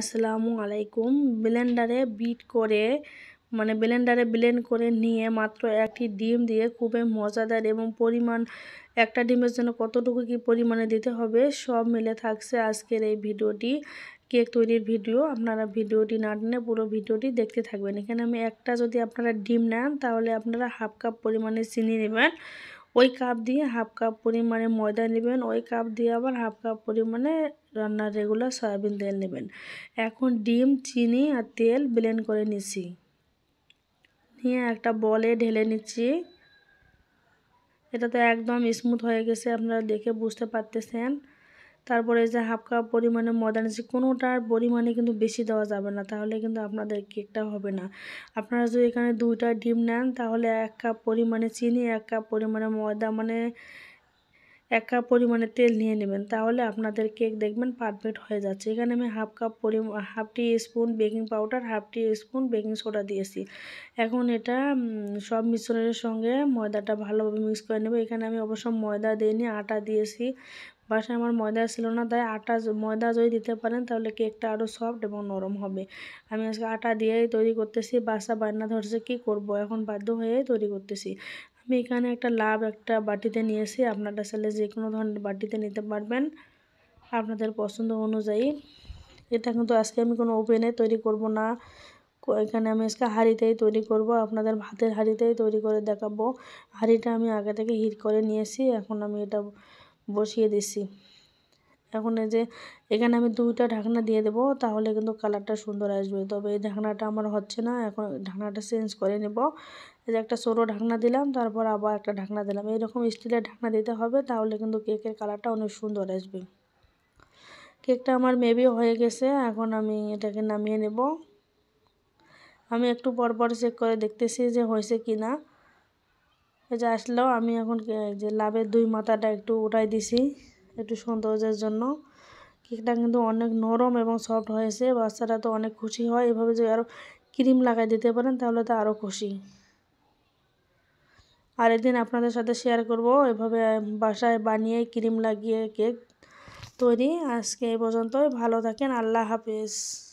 আসসালামু আলাইকুম ব্লেন্ডারে বিট করে মানে ব্লেন্ডারে ব্লেন্ড করে নিয়ে মাত্র একটি ডিম দিয়ে খুবই মজাদার এবং পরিমাণ একটা ডিমের জন্য কতটুকু কি পরিমাণে দিতে হবে সব মিলে থাকছে আজকের এই ভিডিওটি কেক তৈরির ভিডিও আপনারা ভিডিওটি না টেনে পুরো ভিডিওটি দেখতে থাকবেন এখানে আমি একটা যদি আপনারা ডিম নেন তাহলে আপনারা হাফ কাপ পরিমাণে চিনি নেবেন ওই কাপ দিয়ে হাফ কাপ পরিমাণে ময়দা নেবেন ওই কাপ দিয়ে আবার হাফ কাপ পরিমাণে রান্নার রেগুলার সয়াবিন তেল নেবেন এখন ডিম চিনি আর তেল ব্লেন্ড করে নিছি নিয়ে একটা বলে ঢেলে নিচ্ছি এটা তো একদম স্মুথ হয়ে গেছে আপনারা দেখে বুঝতে পারতেছেন তারপরে যে হাফ কাপ পরিমাণে ময়দা নিয়েছি কোনোটার পরিমাণে কিন্তু বেশি দেওয়া যাবে না তাহলে কিন্তু আপনাদের কেকটা হবে না আপনারা যদি এখানে দুইটা ডিম নেন তাহলে এক কাপ পরিমাণে চিনি এক কাপ পরিমাণে ময়দা মানে এক কাপ পরিমাণে তেল নিয়ে নেবেন তাহলে আপনাদের কেক দেখবেন পারফেক্ট হয়ে যাচ্ছে এখানে আমি হাফ কাপ পরিমাণ half teaspoon baking powder half teaspoon baking soda দিয়েছি এখন এটা সব মিশ্রণের সঙ্গে ময়দাটা ভালোভাবে মিক্স করে নেব এখানে আমি অবশ্য ময়দা দিইনি আটা দিয়েছি বাসায় আমার ময়দা ছিল না তাই আটা ময়দা যদি দিতে পারেন তাহলে কেকটা আরও সফট এবং নরম হবে আমি আজকে আটা দিয়েই তৈরি করতেছি বাসা বান্না ধরছে কি করব এখন বাধ্য হয়ে তৈরি করতেছি আমি এখানে একটা লাভ একটা বাটিতে নিয়েছি আপনারা চাইলে যে কোনো ধরনের বাটিতে নিতে পারবেন আপনাদের পছন্দ অনুযায়ী এটা কিন্তু আজকে আমি কোনো ওভেনে তৈরি করব না এখানে আমি আজকে হাঁড়িতেই তৈরি করব আপনাদের ভাতের হাঁড়িতেই তৈরি করে দেখাবো হাঁড়িটা আমি আগে থেকে হিট করে নিয়েছি এখন আমি এটা বসিয়ে দিছি এখন এই যে এখানে আমি দুইটা ঢাকনা দিয়ে দেবো তাহলে কিন্তু কালারটা সুন্দর আসবে তবে এই ঢাকনাটা আমার হচ্ছে না এখন ঢাকনাটা চেঞ্জ করে নেব এই যে একটা সরো ঢাকনা দিলাম তারপর আবার একটা ঢাকনা দিলাম এইরকম স্টিলের ঢাকনা দিতে হবে তাহলে কিন্তু কেকের কালারটা অনেক সুন্দর আসবে কেকটা আমার মেবি হয়ে গেছে এখন আমি এটাকে নামিয়ে নেব আমি একটু পরপর চেক করে দেখতেছি যে হয়েছে কি না এই যে আসলো আমি এখন যে লাভের দুই মাথাটা একটু উঠাই দিছি একটু সৌন্দর্যের জন্য কেকটা কিন্তু অনেক নরম এবং সফট হয়েছে বাচ্চারা তো অনেক খুশি হয় এভাবে যদি আরও ক্রিম লাগাই দিতে পারেন তাহলে তো আরও খুশি আর এদিন আপনাদের সাথে শেয়ার করব এভাবে বাসায় বানিয়ে ক্রিম লাগিয়ে কেক তৈরি আজকে এই পর্যন্ত ভালো থাকেন আল্লাহ হাফিজ